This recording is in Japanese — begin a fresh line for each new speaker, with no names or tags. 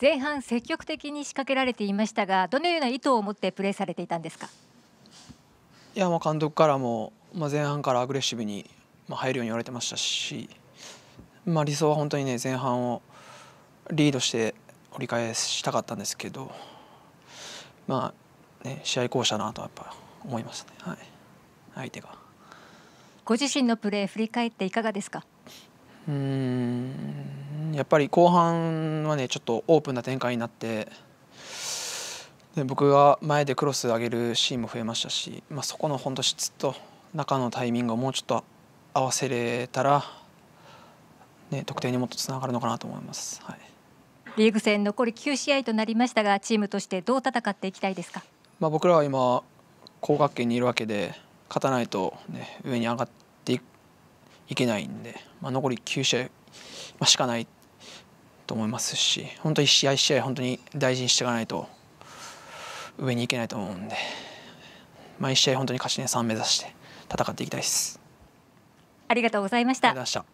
前半積極的に仕掛けられていましたがどのような意図を持ってプレーされていたんですか
いやまあ監督からも、まあ、前半からアグレッシブに入るように言われてましたし、まあ、理想は本当にね前半をリードして折り返したかったんですけど、まあね、試合巧者なとやっぱ思いましたね、はい、相手が。
ご自身のプレー振り返っていかがですか
うんやっぱり後半はねちょっとオープンな展開になってで僕が前でクロス上げるシーンも増えましたし、まあ、そこの本当質と中のタイミングをもうちょっと合わせれたら、ね、得点にもっとつながるのかなと思います、はい、
リーグ戦残り9試合となりましたがチームとしてどう戦っていきたいですか、
まあ、僕らは今高学圏にいるわけで勝たないと、ね、上に上がっていけないんで、まあ、残り9試合しかないと思いますし本当一試合一試合本当に大事にしていかないと上に行けないと思うんで毎試合本当に勝ち点3目指して戦っていきたいです
ありがとうございました